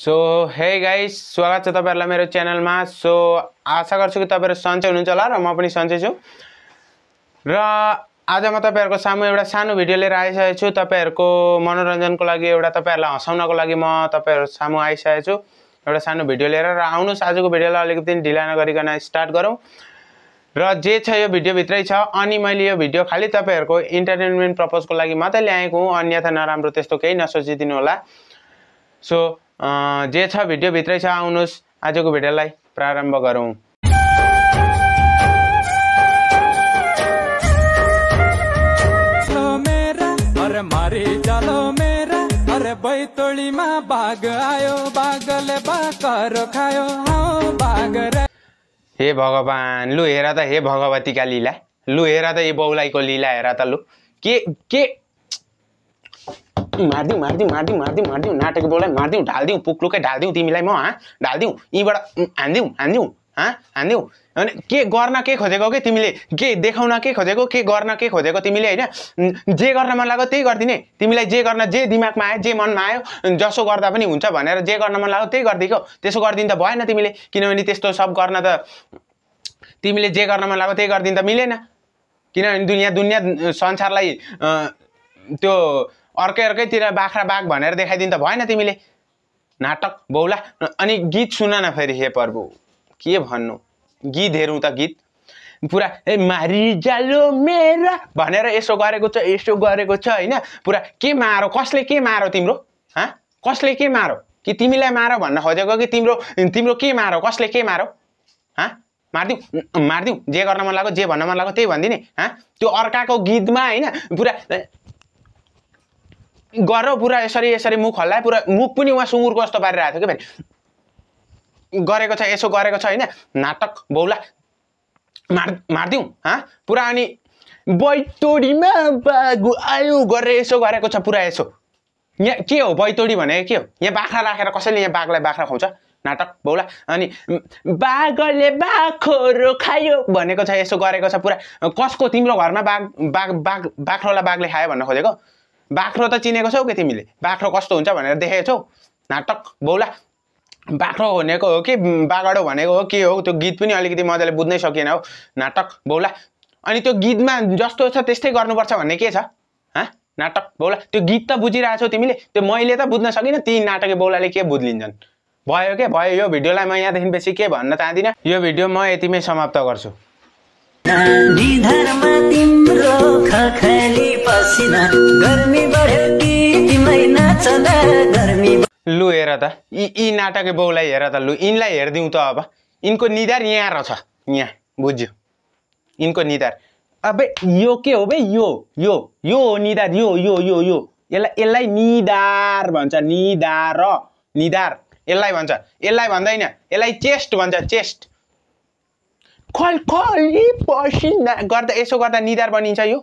so hey guys स्वागत छ तपाईँहरूलाई मेरो च्यानलमा सो आशा गर्छु कि तपाईँहरू सन्चै हुनुहुन्छ होला र म पनि सन्चै छु र आज म तपाईँहरूको सामु एउटा सानो भिडियो लिएर आइसकेको छु तपाईँहरूको मनोरञ्जनको लागि एउटा तपाईँहरूलाई हँसाउनको लागि म तपाईँहरू सामु आइसकेको छु एउटा सानो भिडियो लिएर र आउनुहोस् आजको भिडियोलाई अलिकति ढिला नगरिकन स्टार्ट गरौँ र जे छ यो भिडियो भित्रै छ अनि मैले यो भिडियो खालि तपाईँहरूको इन्टरटेन्मेन्ट पर्पजको लागि मात्रै ल्याएको हुँ अन्यथा नराम्रो त्यस्तो केही नसोचिदिनु होला सो जे छ भिडियो भित्रै छ आउनुहोस् आजको भिडियोलाई प्रारम्भ गरौँ मारे मेरा अरे बाघ आयो बाघले बाकर खायो बाघ हे भगवान् लु हेर त हे भगवतीका लिला लु हेर त ए बौलाईको लिला हेर त लु के के मारिदिउँ मारिदिउँ मारिदिउँ मारिदिउँ मारिदिउँ नाटेको बोलाइ मारिदिउँ ढालिदिउँ पुक्लुकै ढालिदिउँ तिमीलाई म हाँ ढालिदिउँ यहीँबाट हानिदिउँ हानिदिउँ हाँ हानिदिउँ अनि के गर्न के खोजेको के तिमीले के देखाउन के खोजेको के गर्न के खोजेको तिमीले होइन जे गर्न मन लाग्यो त्यही गरिदिने तिमीलाई जे गर्न जे दिमागमा आयो जे मनमा आयो जसो गर्दा पनि हुन्छ भनेर जे गर्न मन लाग्यो त्यही गरिदिएको त्यसो गरिदिनु त भएन तिमीले किनभने त्यस्तो सब गर्न त तिमीले जे गर्न मन लाग्यो त्यही गरिदिनु त मिलेन किनभने दुनियाँ दुनियाँ संसारलाई त्यो अर्कै अर्कैतिर बाख्रा बाघ भनेर देखाइदिनु त भएन तिमीले नाटक बौला अनि गीत सुन न फेरि हे प्रभु के भन्नु गीत हेरौँ त गीत पुरा ए मारी जालो मेरा भनेर यसो गरेको छ यसो गरेको छ होइन पुरा के मारो कसले के मारो तिम्रो हाँ कसले के मारो कि तिमीलाई मारो भन्न खोजेको कि तिम्रो तिम्रो के मारो कसले के मारो हाँ मारिदिउँ मारिदिउँ जे गर्न मन लाग्यो जे भन्न मन लाग्यो त्यही भनिदिने हाँ त्यो अर्काको गीतमा होइन पुरा गर पुरा यसरी यसरी मुख हल्लाए पुरा मुख पनि उहाँ सुँगुरको जस्तो पारिरहेको थियो कि फेरि गरेको छ यसो गरेको छ होइन नाटक बौला मार मारिदिउँ हाँ पुरा अनि बैतोडीमा बाघु आयो गरेर यसो गरेको छ पुरा यसो यहाँ के हो बैतोडी भनेको के हो यहाँ बाख्रा राखेर कसैले यहाँ बाघलाई बाख्रा खुवाउँछ नाटक बौला अनि बाघले बाघहरू खायो भनेको छ यसो गरेको छ पुरा कसको तिम्रो घरमा बाघ बाघ बाघ बाख्रोलाई बाघले खायो भन्न खोजेको बाख्रो त चिनेको छौ कि तिमीले बाख्रो कस्तो हुन्छ भनेर देखेको छौ नाटक बौला बाख्रो भनेको हो कि बागडो भनेको हो के हो त्यो गीत पनि अलिकति मजाले बुझ्नै सकिएन हो नाटक बौला अनि त्यो गीतमा जस्तो छ त्यस्तै गर्नुपर्छ भन्ने के छ हँ नाटक बौला त्यो गीत त बुझिरहेछौ तिमीले त्यो मैले त बुझ्न सकिनँ ती नाटके बौलाले के बुझ्लिन्छन् भयो के भयो यो भिडियोलाई म यहाँदेखि बेसी के भन्न चाहदिनँ यो भिडियो म यतिमै समाप्त गर्छु तिम्रो खखली पसिना गर्मी बढ्यो कि तिमै गर्मी लु हेर त यी यी नाटकै बाउलाई हेर त लु यिनलाई हेरिदिउँ त अब यिनको निधार यहाँ रहेछ यहाँ बुझ्यो यिनको निधार अब यो के हो बे यो यो यो हो निधार यो यो यो यो यसलाई यसलाई निधार भन्छ निधार निधार यसलाई भन्छ यसलाई भन्दैन यसलाई चेस्ट भन्छ चेस्ट खल खल्खली पसिना गर्दा यसो गर्दा निधार बनिन्छ यो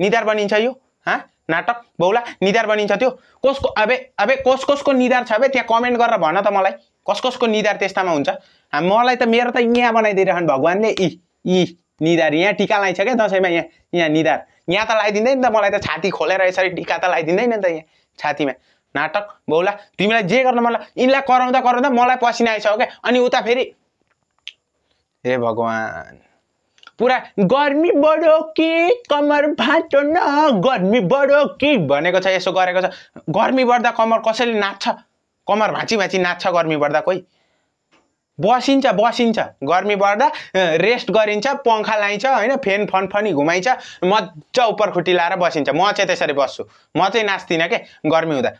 निधार बनिन्छ यो हाँ नाटक बौला निधार बनिन्छ त्यो कसको अब अब कस कसको निधार छ अबे त्यहाँ कमेन्ट गरेर भन त मलाई कस कसको निधार त्यस्तामा हुन्छ मलाई त मेरो त यहाँ बनाइदिइरहनु भगवान्ले यी यी निधार यहाँ टिका लगाइन्छ क्या दसैँमा यहाँ यहाँ निधार यहाँ त नि त मलाई त छाती खोलेर यसरी टिका त लगाइदिँदैन नि त यहाँ छातीमा नाटक बौला तिमीलाई जे गर्न मलाई यिनलाई कराउँदा कराउँदा मलाई पसिना आइसक्यो क्या अनि उता फेरि हे भगवान् पुरा गर्मी बढो कि कमर भाँचो न गर्मी बढो कि भनेको छ यसो गरेको छ गर्मी बढ्दा कमर कसैले नाच्छ कमर भाँची भाँची नाच्छ गर्मी बढ्दा कोही बसिन्छ बसिन्छ गर्मी बढ्दा रेस्ट गरिन्छ पङ्खा लाइन्छ होइन फेन फनफनी घुमाइन्छ मजा उपरखुट्टी लाएर बसिन्छ म चाहिँ त्यसरी बस्छु म चाहिँ नाच्दिनँ के गर्मी हुँदा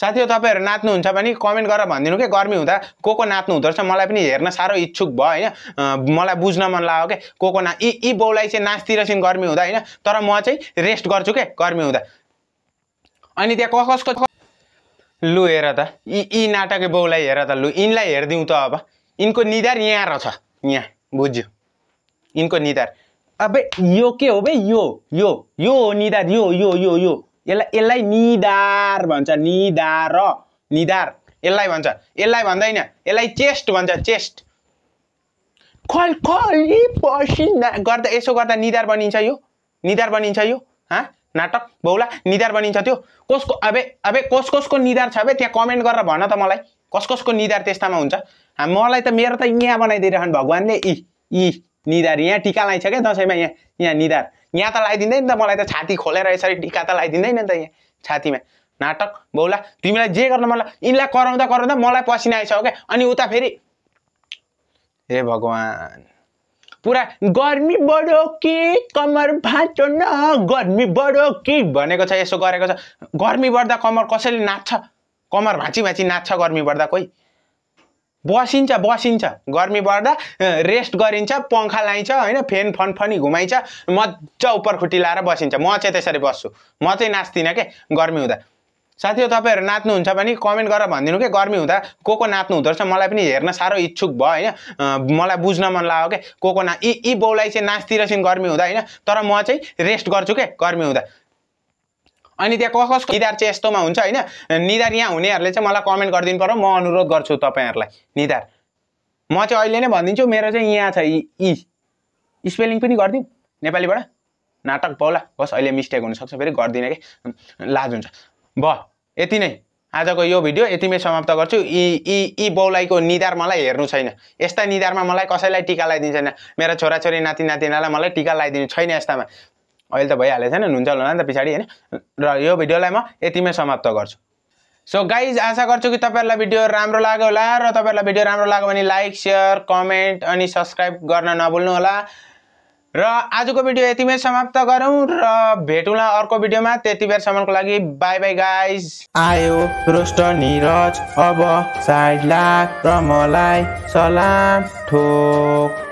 साथीहरू तपाईँहरू नाच्नुहुन्छ भने कमेन्ट गरेर भनिदिनु के गर्मी हुँदा को को नाच्नु हुँदो रहेछ मलाई पनि हेर्न साह्रो इच्छुक भयो होइन मलाई बुझ्न मन लाग्यो के को को ना यी यी बाउलाई चाहिँ नाच्तिरहेछन् गर्मी हुँदा होइन तर म चाहिँ रेस्ट गर्छु के गर्मी हुँदा अनि त्यहाँ क कसको लु हेर त यी यी नाटक बाउलाई हेर त लु यिनलाई हेरिदिउँ त अब यिनको निधार यहाँ रहेछ यहाँ बुझ्यो यिनको निधार अब यो के हो बे यो यो यो हो निधार यो यो यो यो यसलाई यसलाई निधार भन्छ निधार निधार यसलाई भन्छ यसलाई भन्दैन यसलाई चेस्ट भन्छ चेस्ट खल खली पसिना गर्दा यसो गर्दा निधार बनिन्छ यो निधार बनिन्छ यो हाँ नाटक बौला निधार बनिन्छ त्यो कसको अबे अबे कस कसको निधार छ अबे त्यहाँ कमेन्ट गरेर भन त मलाई कस कसको निधार त्यस्तामा हुन्छ मलाई त मेरो त यहाँ बनाइदिइरहनु भगवान्ले यी यी निधार यहाँ टिका क्या दसैँमा यहाँ यहाँ निधार यहाँ त लगाइदिँदैन नि त मलाई त छाती खोलेर यसरी ढिका त लगाइदिँदैन नि त यहाँ छातीमा नाटक बौला तिमीलाई जे गर्न मलाई यिनलाई कराउँदा कराउँदा मलाई पसिना आइसक्यो क्या अनि उता फेरि हे भगवान् पुरा गर्मी बढो कि कमर भाँचो न गर्मी बढो कि भनेको छ यसो गरेको छ गर्मी बढ्दा कमर कसैले नाच्छ कमर भाँची भाँची नाच्छ गर्मी बढ्दा कोही बसिन्छ बसिन्छ गर्मी बढ्दा रेस्ट गरिन्छ पङ्खा लाइन्छ होइन फेन फनफनी घुमाइन्छ मजा उपरखुट्टी लाएर बसिन्छ म चाहिँ त्यसरी बस्छु म चाहिँ नाच्दिनँ के गर्मी हुँदा साथीहरू तपाईँहरू नाच्नुहुन्छ भने कमेन्ट गरेर भनिदिनु कि गर्मी हुँदा को को नाच्नु हुँदो रहेछ मलाई पनि हेर्न साह्रो इच्छुक भयो होइन मलाई बुझ्न मन लाग्यो के को को ना यी यी बाउलाई चाहिँ नाच्दिरहेछन् गर्मी हुँदा होइन तर म चाहिँ रेस्ट गर्छु के गर्मी हुँदा अनि त्यहाँ कस कस निधार चाहिँ यस्तोमा हुन्छ होइन निधार यहाँ हुनेहरूले चाहिँ मलाई कमेन्ट गरिदिनु पऱ्यो म अनुरोध गर्छु तपाईँहरूलाई निधार म चाहिँ अहिले नै भनिदिन्छु मेरो चाहिँ यहाँ छ इ स्पेलिङ पनि गरिदिउँ नेपालीबाट नाटक पाउला बस अहिले मिस्टेक हुनसक्छ फेरि गरिदिने कि लाज हुन्छ भ यति नै आजको यो भिडियो यतिमै समाप्त गर्छु यी यी यी बौलाईको निधार मलाई हेर्नु छैन यस्ता निधारमा मलाई कसैलाई टिका लगाइदिनु छैन मेरो छोराछोरी नाति नातिनालाई मलाई टिका लगाइदिनु छैन यस्तामा अहिले त भइहालेको छैन हुन्छ होला नि त पछाडि होइन र यो भिडियोलाई म यतिमै समाप्त गर्छु सो गाइज आशा गर्छु कि तपाईँहरूलाई भिडियो राम्रो लाग्यो होला र तपाईँहरूलाई भिडियो राम्रो लाग्यो भने लाइक सेयर कमेन्ट अनि सब्सक्राइब गर्न नभुल्नु होला र आजको भिडियो यतिमै समाप्त गरौँ र भेटौँला अर्को भिडियोमा त्यति बेरसम्मको लागि बाई बाई गाइज आयो रोस्ट निरज अब साइड लाग मलाई सलाम ठोक